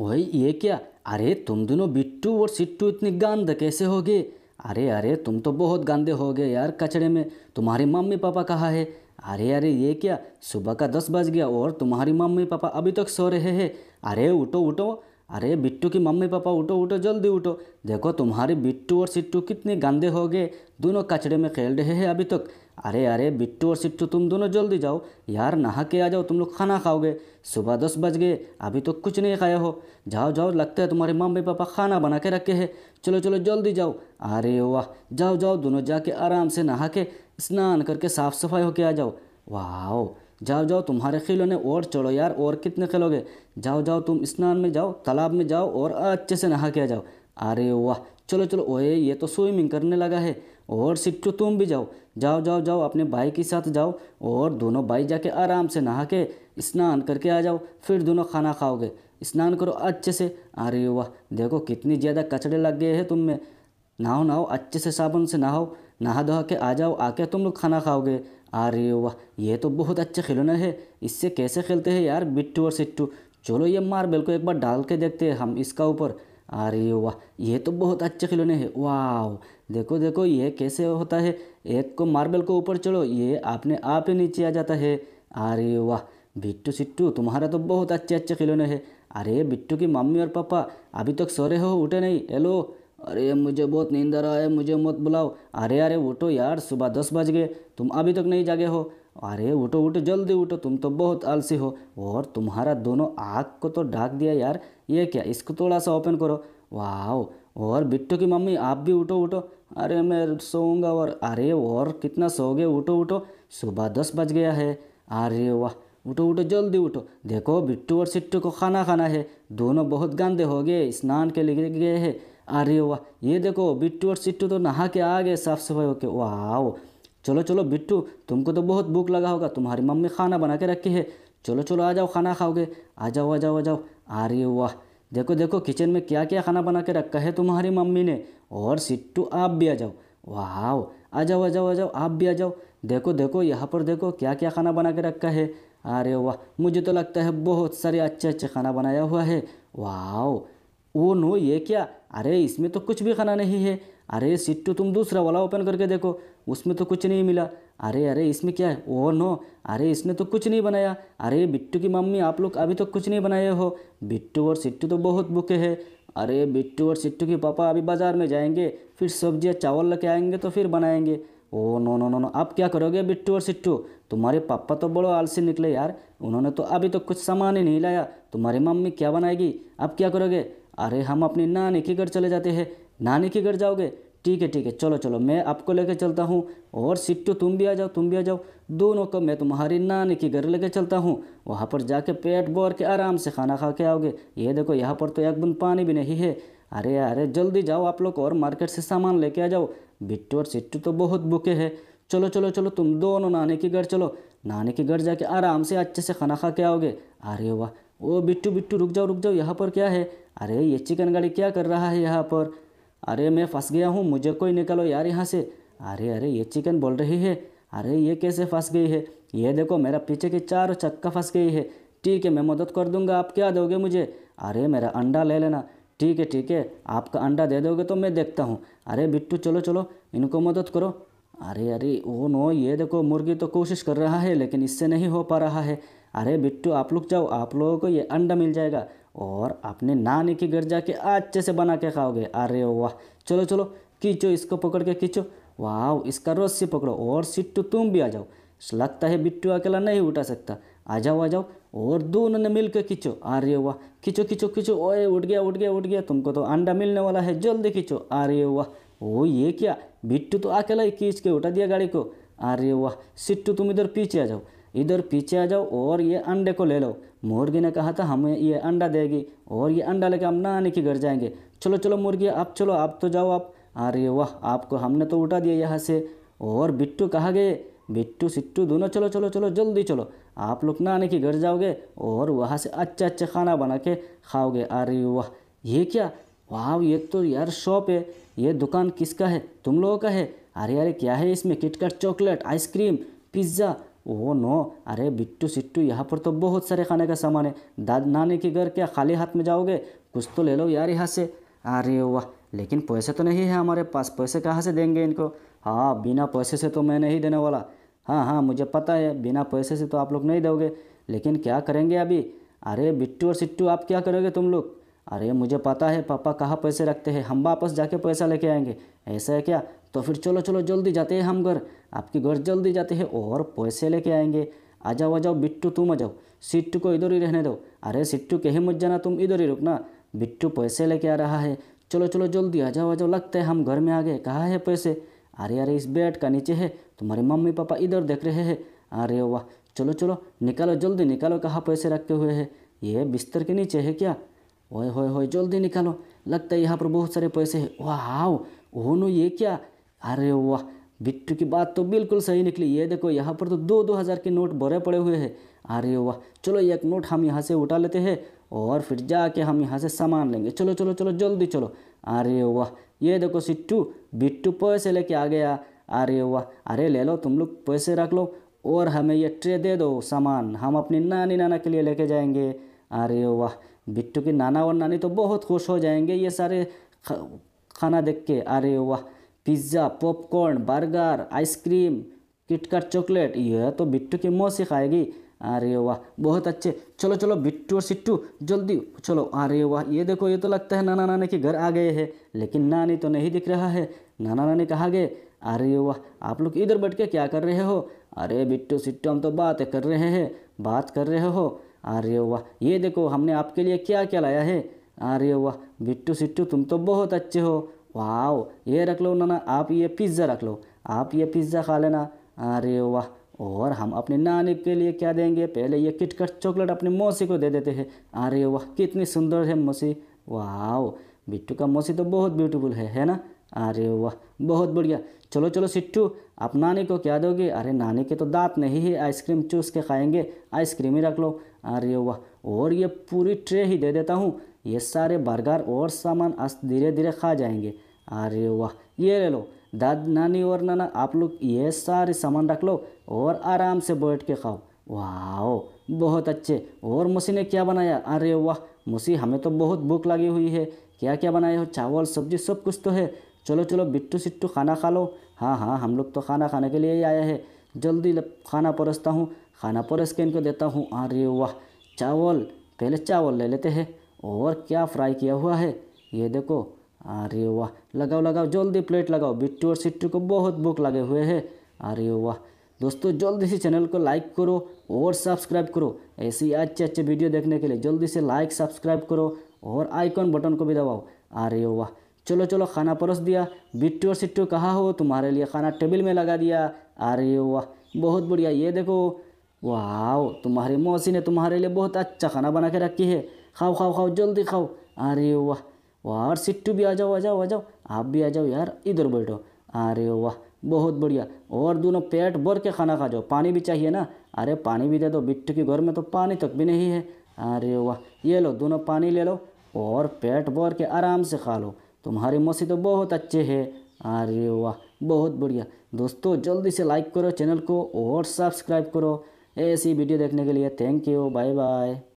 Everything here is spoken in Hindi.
वही ये क्या अरे तुम दोनों बिट्टू और सिट्टू इतनी गंद कैसे हो गए अरे अरे तुम तो बहुत गंदे हो गए यार कचड़े में तुम्हारे मम्मी पापा कहाँ है अरे अरे ये क्या सुबह का दस बज गया और तुम्हारी मम्मी पापा अभी तक सो रहे हैं अरे उठो उठो अरे बिट्टू की मम्मी पापा उठो उठो जल्दी उठो देखो तुम्हारे बिट्टू और सिट्टू कितने गंदे हो गए दोनों कचड़े में खेल रहे हैं अभी तक अरे अरे बिट्टू और सिट्टू तुम दोनों जल्दी जाओ यार नहा के आ जाओ तुम लोग खाना खाओगे सुबह दस बज गए अभी तो कुछ नहीं खाया हो जाओ जाओ लगता है तुम्हारे मम्मी पापा खाना बना के रखे है चलो चलो जल्दी जाओ अरे वाह जाओ जाओ दोनों जाके आराम से नहा के स्नान करके साफ़ सफाई होके आ जाओ वाह जाओ जाओ तुम्हारे खेलों ने और चलो यार और कितने खेलोगे जाओ जाओ तुम स्नान में जाओ तालाब में जाओ और अच्छे से नहा के आ जाओ अरे वाह चलो चलो ओए ये तो स्विमिंग करने लगा है और सिक्चू तुम भी जाओ जाओ जाओ जाओ अपने भाई के साथ जाओ और दोनों भाई जाके आराम से नहा के स्नान करके आ जाओ फिर दोनों खाना खाओगे स्नान करो अच्छे से अरे वाह देखो कितनी ज़्यादा कचड़े लग गए हैं तुम में नहाओ नहाओ अच्छे से साबुन से नहाओ नहा धोहा के आ जाओ आके तुम लोग खाना खाओगे अरे वाह ये तो बहुत अच्छा खिलौने है इससे कैसे खेलते हैं यार बिट्टू और सिट्टू चलो ये मार्बल को एक बार डाल के देखते हैं हम इसका ऊपर अरे वाह ये तो बहुत अच्छे खिलौने हैं वाह देखो देखो ये कैसे होता है एक को मार्बल को ऊपर चलो ये अपने आप ही नीचे आ जाता है अरे वाह बिट्टू सिट्टू तुम्हारा तो बहुत अच्छे अच्छे खिलौने हैं अरे बिट्टू की मम्मी और पापा अभी तक तो सोरे हो उठे नहीं हेलो अरे मुझे बहुत नींद आ रहा है मुझे मत बुलाओ अरे अरे उठो यार सुबह दस बज गए तुम अभी तक नहीं जागे हो अरे उठो उठो जल्दी उठो तुम तो बहुत आलसी हो और तुम्हारा दोनों आँख को तो ढाक दिया यार ये क्या इसको थोड़ा सा ओपन करो वाह और बिट्टू की मम्मी आप भी उठो उठो अरे मैं सोऊंगा और अरे और कितना गए उठो उठो सुबह दस बज गया है अरे वाह उठो उठो जल्दी उठो देखो बिट्टू और सिट्टू को खाना खाना है दोनों बहुत गंदे हो गए स्नान के लिए गए हैं अरे वाह ये देखो बिट्टू और सिट्टू तो नहा के आ गए साफ सफाई होके वाह चलो चलो बिट्टू तुमको तो बहुत भूख लगा होगा तुम्हारी मम्मी खाना बना के रखी है चलो चलो आ जाओ खाना खाओगे आ जाओ आ जाओ आ जाओ अरे वाह देखो देखो किचन में क्या क्या खाना बना के रखा है तुम्हारी मम्मी ने और सिट्टू आप भी आ जाओ वाह आ जाओ आ जाओ आ जाओ आप भी आ जाओ देखो देखो यहाँ पर देखो क्या क्या खाना बना के रखा है अरे वाह मुझे तो लगता है बहुत सारे अच्छे अच्छे खाना बनाया हुआ है वाह ओ नो ये क्या अरे इसमें तो कुछ भी खाना नहीं है अरे सिट्टू तो तुम दूसरा वाला ओपन करके देखो उसमें तो कुछ नहीं मिला अरे अरे इसमें क्या है ओ नो अरे इसने तो कुछ नहीं बनाया अरे बिट्टू की मम्मी आप लोग अभी तो कुछ नहीं बनाए हो बिट्टू और सिट्टू तो बहुत भूखे हैं अरे बिट्टू और सिट्टू के पापा अभी बाज़ार में जाएंगे फिर सब्जियाँ चावल लेके आएंगे तो फिर बनाएंगे oh no no no no आप क्या करोगे बिट्टू और सिट्टू तुम्हारे पापा तो बड़ो आलसी निकले यार उन्होंने तो अभी तो कुछ सामान ही नहीं लाया तुम्हारी मम्मी क्या बनाएगी आप क्या करोगे अरे हम अपनी नानी के घर चले जाते हैं नानी के घर जाओगे ठीक है ठीक है चलो चलो मैं आपको लेके चलता हूँ और सिट्टू तुम भी आ जाओ तुम भी आ जाओ दोनों को मैं तुम्हारी नानी के घर लेके चलता हूँ वहाँ पर जाके पेट भर के आराम से खाना खा के आओगे ये देखो यहाँ पर तो एक बुंद पानी भी नहीं है अरे अरे जल्दी जाओ आप लोग और मार्केट से सामान लेके आ जाओ बिट्टू और सिट्टू तो बहुत भूखे है चलो चलो चलो तुम दोनों नानी के घर चलो नानी के घर जाके आराम से अच्छे से खाना खा के आओगे अरे वाह ओ बिट्टू बिट्टू रुक जाओ रुक जाओ यहाँ पर क्या है अरे ये चिकन गाड़ी क्या कर रहा है यहाँ पर अरे मैं फंस गया हूँ मुझे कोई निकालो यार यहाँ से अरे अरे ये चिकन बोल रही है अरे ये कैसे फंस गई है ये देखो मेरा पीछे की चारों चक्का फंस गई है ठीक है मैं मदद कर दूंगा आप क्या दोगे मुझे अरे मेरा अंडा ले लेना ठीक है ठीक है आपका अंडा दे दोगे तो मैं देखता हूँ अरे बिट्टू चलो चलो इनको मदद करो अरे अरे ओ नो ये देखो मुर्गी तो कोशिश कर रहा है लेकिन इससे नहीं हो पा रहा है अरे बिट्टू आप लोग जाओ आप लोगों को ये अंडा मिल जाएगा और अपने नानी के घर जाके अच्छे से बना के खाओगे अरे वाह चलो चलो खींचो इसको पकड़ के खींचो वाह इसका रस्सी पकड़ो और सिट्टू तुम भी आ जाओ लगता है बिट्टू अकेला नहीं उठा सकता आ जाओ आ जाओ और दोनों ने मिलकर खींचो अरे वाह खींचो खींचो खींचो ओए उठ गया उठ गया उठ गया तुमको तो अंडा मिलने वाला है जल्दी खींचो अरे वाह ओ ये क्या बिट्टू तो अकेला ही खींच के उठा दिया गाड़ी को अरे वाह सिट्टू तुम इधर पीछे आ जाओ इधर पीछे आ जाओ और ये अंडे को ले लो मुर्गी ने कहा था हमें ये अंडा देगी और ये अंडा लेके हम नानी के घर जाएंगे चलो चलो मुर्गी आप चलो आप तो जाओ आप अरे वाह आपको हमने तो उठा दिया यहाँ से और बिट्टू कहा गए बिट्टू सिट्टू दोनों चलो चलो चलो जल्दी चलो आप लोग नानी के घर जाओगे और वहाँ से अच्छा अच्छा खाना बना के खाओगे अरे वाह ये क्या वाह ये तो यार शॉप है ये दुकान किसका है तुम लोगों का है अरे अरे क्या है इसमें KitKat chocolate ice cream pizza oh no अरे बिट्टू सिट्टू यहाँ पर तो बहुत सारे खाने का सामान है दाद नानी के घर क्या खाली हाथ में जाओगे कुछ तो ले लो यार यहाँ से अरे वाह लेकिन पैसे तो नहीं है हमारे पास पैसे कहाँ से देंगे इनको हाँ बिना पैसे से तो मैं नहीं देने वाला हाँ हाँ मुझे पता है बिना पैसे से तो आप लोग नहीं दोगे लेकिन क्या करेंगे अभी अरे बिट्टू और सिट्टू आप क्या करोगे तुम लोग अरे मुझे पता है पापा कहाँ पैसे रखते हैं हम वापस जाके पैसा लेके आएंगे ऐसा है क्या तो फिर चलो चलो जल्दी जाते हैं हम घर आपके घर जल्दी जाते हैं और पैसे लेके आएंगे आ जाओ आ जाओ बिट्टू तुम आ जाओ सिट्टू को इधर ही रहने दो अरे सिट्टू कहीं मत जाना तुम इधर ही रुकना बिट्टू पैसे लेके आ रहा है चलो चलो जल्दी आ जाओ आ जाओ लगते हैं हम घर में आ गए कहाँ है पैसे अरे अरे इस बेड का नीचे है तुम्हारे मम्मी पापा इधर देख रहे हैं अरे वाह चलो चलो निकालो जल्दी निकालो कहाँ पैसे रखे हुए हैं ये बिस्तर के नीचे है क्या ओए होए होए जल्दी निकालो लगता है यहाँ पर बहुत सारे पैसे है वाह ओनो ये क्या अरे वाह बिट्टू की बात तो बिल्कुल सही निकली ये देखो यहाँ पर तो दो दो हज़ार के नोट भरे पड़े हुए हैं अरे वाह चलो एक नोट हम यहाँ से उठा लेते हैं और फिर जाके हम यहाँ से सामान लेंगे चलो चलो चलो जल्दी चलो अरे वाह ये देखो सिट्टू बिट्टू पैसे लेके आ गया अरे वाह अरे ले लो तुम लोग पैसे रख लो और हमें ये ट्रे दे दो सामान हम अपने नानी नाना के लिए लेके जाएंगे अरे वाह बिट्टू के नाना और नानी तो बहुत खुश हो जाएंगे ये सारे खाना देख के अरे वाह pizza popcorn burger ice cream KitKat chocolate यह तो बिट्टू की मौसी से खाएगी अरे वाह बहुत अच्छे चलो चलो बिट्टू और सिट्टू जल्दी चलो अरे वाह ये देखो ये तो लगता है नाना नानी के घर आ गए हैं लेकिन नानी तो नहीं दिख रहा है नाना नानी कहाँ गए अरे वाह आप लोग इधर बैठ के क्या कर रहे हो अरे बिट्टू सिट्टू हम तो बातें कर रहे हैं बात कर रहे हो अरे वाह ये देखो हमने आपके लिए क्या क्या लाया है अरे वाह बिट्टू सिट्टू तुम तो बहुत अच्छे हो वाह ये रख लो नाना आप ये पिज़्ज़ा रख लो आप ये पिज़्ज़ा खा लेना अरे वाह और हम अपने नानी के लिए क्या देंगे पहले ये किटकट चॉकलेट अपने मौसी को दे देते हैं अरे वाह कितनी सुंदर है मौसी वाह बिट्टू का मौसी तो बहुत ब्यूटीफुल है है ना अरे वाह बहुत बढ़िया चलो चलो सिट्टू आप नानी को क्या दोगे अरे नानी के तो दांत नहीं है आइसक्रीम चूस के खाएंगे आइसक्रीम ही रख लो अरे वाह और ये पूरी ट्रे ही दे देता हूँ ये सारे बर्गर और सामान धीरे धीरे खा जाएंगे अरे वाह ये ले लो दाद नानी और नाना आप लोग ये सारे सामान रख लो और आराम से बैठ के खाओ वाह बहुत अच्छे और मुसी ने क्या बनाया अरे वाह मुसी हमें तो बहुत भूख लगी हुई है क्या क्या बनाए हो चावल सब्जी सब कुछ तो है चलो चलो बिट्टू सिट्टू खाना खा लो हाँ हाँ हम लोग तो खाना खाने के लिए ही आया है जल्दी खाना परसता हूँ खाना परस के इनको देता हूँ अरे वाह चावल पहले चावल ले लेते हैं और क्या फ्राई किया हुआ है ये देखो अरे वाह लगाओ लगाओ जल्दी प्लेट लगाओ बिट्टू और सिट्टू को बहुत भूख लगे हुए है अरे वाह दोस्तों जल्दी से चैनल को लाइक करो और सब्सक्राइब करो ऐसी अच्छे अच्छे वीडियो देखने के लिए जल्दी से लाइक सब्सक्राइब करो और आइकॉन बटन को भी दबाओ अरे वाह चलो चलो खाना परोस दिया बिट्टू और सिट्टू कहाँ हो तुम्हारे लिए खाना टेबल में लगा दिया अरे वाह बहुत बढ़िया ये देखो वाह तुम्हारी मौसी ने तुम्हारे लिए बहुत अच्छा खाना बना के रखी है खाओ खाओ खाओ जल्दी खाओ अरे वाह वाह और सिट्टू भी आ जाओ आ जाओ आ जाओ आप भी आ जाओ यार इधर बैठो अरे वाह बहुत बढ़िया और दोनों पेट भर के खाना खा जाओ पानी भी चाहिए ना अरे पानी भी दे दो बिट्टू के घर में तो पानी तक भी नहीं है अरे वाह ये लो दोनों पानी ले लो और पेट भर के आराम से खा लो तुम्हारे मौसी तो बहुत अच्छे हैं अरे वाह बहुत बढ़िया दोस्तों जल्दी से लाइक करो चैनल को और सब्सक्राइब करो ऐसी वीडियो देखने के लिए थैंक यू बाय बाय